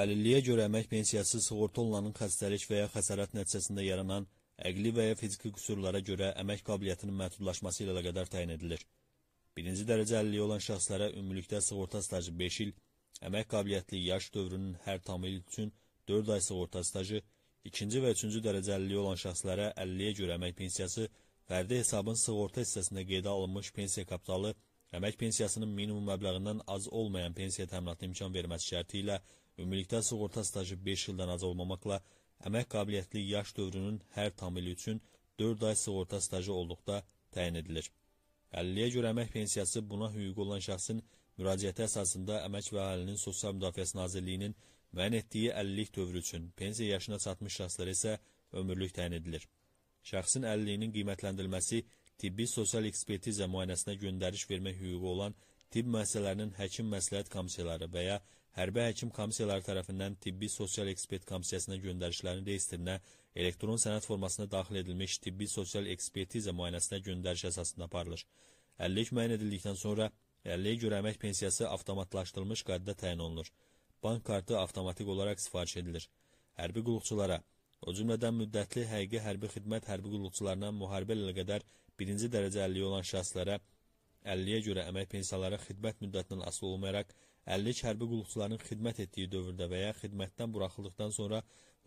Əlilliyə görə əmək pensiyası sığorta olunanın xəstəlik və ya xəsarət nəticəsində yaranan əqli və ya fiziki qüsurlara görə əmək qabiliyyətinin məhdudlaşması ilə əlaqədar təyin edilir. Birinci dərəcə əlilliyi olan şəxslərə ümumilikdə sığorta stajı 5 il, əmək qabiliyyətli yaş dövrünün hər tam il üçün 4 ay sığorta stajı, ikinci və üçüncü dərəcə əlilliyi olan şəxslərə əlilliyə görə əmək pensiyası fərdi hesabın sığorta hissəsində qeydə alınmış pensiya kapitalı Əmək pensiyasının minimum məbləğindən az olmayan pensiya təminatına imkan verməsi şərti ilə ümumilikdə sığorta stajı 5 ildən az olmamaqla əmək qabiliyyətli yaş dövrünün hər tam ili üçün 4 ay sığorta stajı olduqda təyin edilir. 50-yə görə əmək pensiyası buna hüququ olan şəxsin müraciəti əsasında Əmək və Əhalinin Sosial Müdafiəsi Nazirliyinin müəyyən etdiyi 50-lik dövrü üçün pensiya yaşına çatmış şəxslərə isə ömürlük təyin edilir. Şəxsin 50-liyinin qiymətləndirilməsi tibbi sosial ekspertiza müayinəsinə göndəriş vermək hüququ olan tibb müəssisələrinin həkim məsləhət komissiyaları və ya hərbi həkim komissiyaları tərəfindən tibbi sosial ekspert komissiyasına göndərişlərin reyestrinə elektron sənəd formasında daxil edilmiş tibbi sosial ekspertiza müayinəsinə göndəriş əsasında aparılır. 50 müəyyən edildikdən sonra 50-yə görə əmək pensiyası avtomatlaşdırılmış qaydada təyin olunur. Bank kartı avtomatik olaraq sifariş edilir. Hərbi qulluqçulara O cümlədən müddətli həqiqi hərbi xidmət hərbi qulluqçularına müharibə ilə qədər birinci dərəcə əlliyi olan şəxslərə 50-yə görə əmək pensiyaları xidmət müddətindən asılı olmayaraq 50 hərbi qulluqçuların xidmət etdiyi dövrdə və ya xidmətdən buraxıldıqdan sonra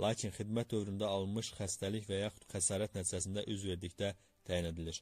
lakin xidmət dövründə alınmış xəstəlik və yaxud xəsarət nəticəsində üz verdikdə təyin edilir.